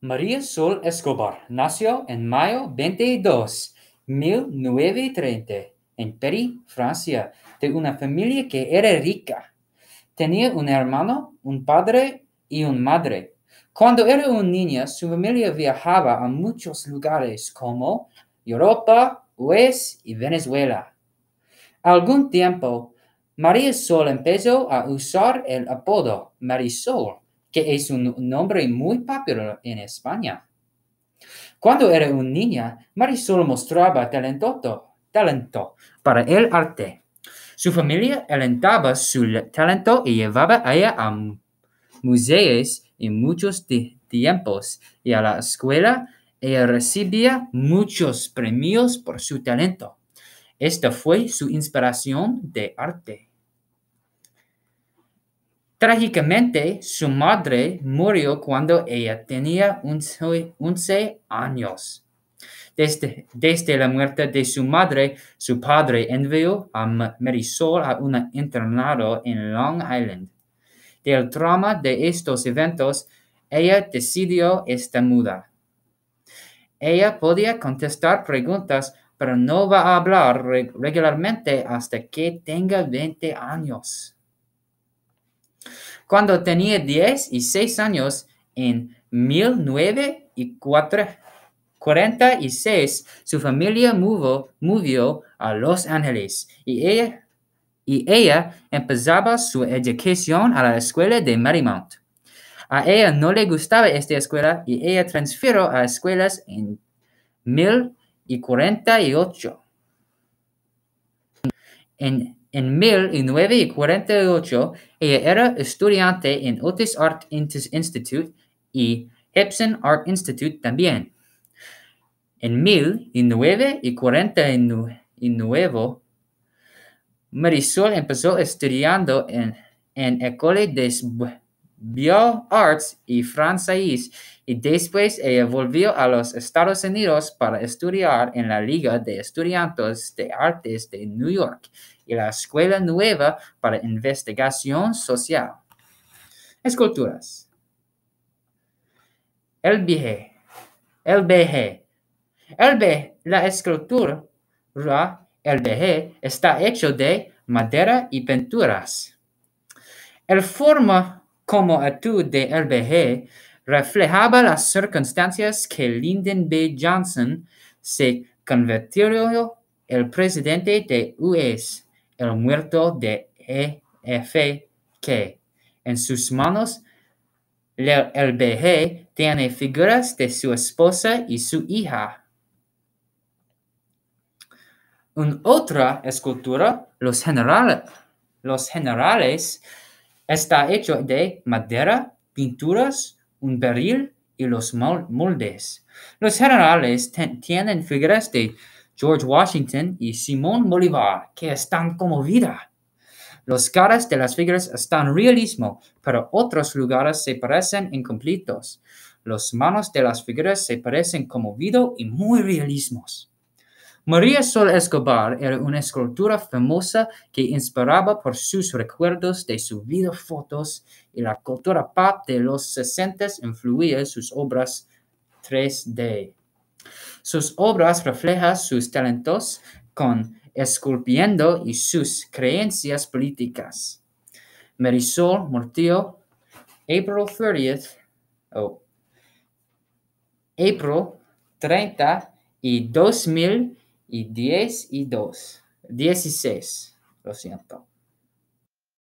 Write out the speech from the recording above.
María Sol Escobar nació en mayo 22, 1930, en Paris, Francia, de una familia que era rica. Tenía un hermano, un padre y una madre. Cuando era una niña, su familia viajaba a muchos lugares como Europa, US y Venezuela. Algún tiempo, María Sol empezó a usar el apodo Marisol que es un nombre muy popular en España. Cuando era un niña, Marisol mostraba talento, talento para el arte. Su familia alentaba su talento y llevaba a ella a museos en muchos tiempos y a la escuela. Ella recibía muchos premios por su talento. Esta fue su inspiración de arte. Trágicamente, su madre murió cuando ella tenía 11 años. Desde, la muerte de su madre, su padre envió a Marisol a un internado en Long Island. Del trauma de estos eventos, ella decidió estar muda. Ella podía contestar preguntas, pero no va a hablar regularmente hasta que tenga 20 años. Cuando tenía 10 y 6 años, en 1946, su familia movió a Los Ángeles y ella, empezaba su educación a la escuela de Marymount. A ella no le gustaba esta escuela y ella transfirió a escuelas en 1948. En en 1948, ella era estudiante en Otis Art Institute y Epson Art Institute también. En 1949, Marisol empezó estudiando en, en École des Arts y Francais y después ella eh, volvió a los Estados Unidos para estudiar en la Liga de Estudiantes de Artes de New York y la Escuela Nueva para Investigación Social. Esculturas. El BG. El BG. El La escultura el BG está hecho de madera y pinturas. El forma como actitud de LBG reflejaba las circunstancias que Lyndon B. Johnson se convirtió el presidente de US, el muerto de EFK. En sus manos, el LBG tiene figuras de su esposa y su hija. En otra escultura, los, los generales Está hecho de madera, pinturas, un barril y los moldes. Los generales tienen figuras de George Washington y Simón Bolívar que están como vida. Los caras de las figuras están realismo, pero otros lugares se parecen incompletos. Los manos de las figuras se parecen como vida y muy realismos. María Sol Escobar era una escultura famosa que inspiraba por sus recuerdos de su vida fotos y la cultura pop de los 60 influía sus obras 3D. Sus obras reflejan sus talentos con esculpiendo y sus creencias políticas. Marisol Mortillo, April 30 April 30 y 2000 y 10 y 2. 16, lo siento.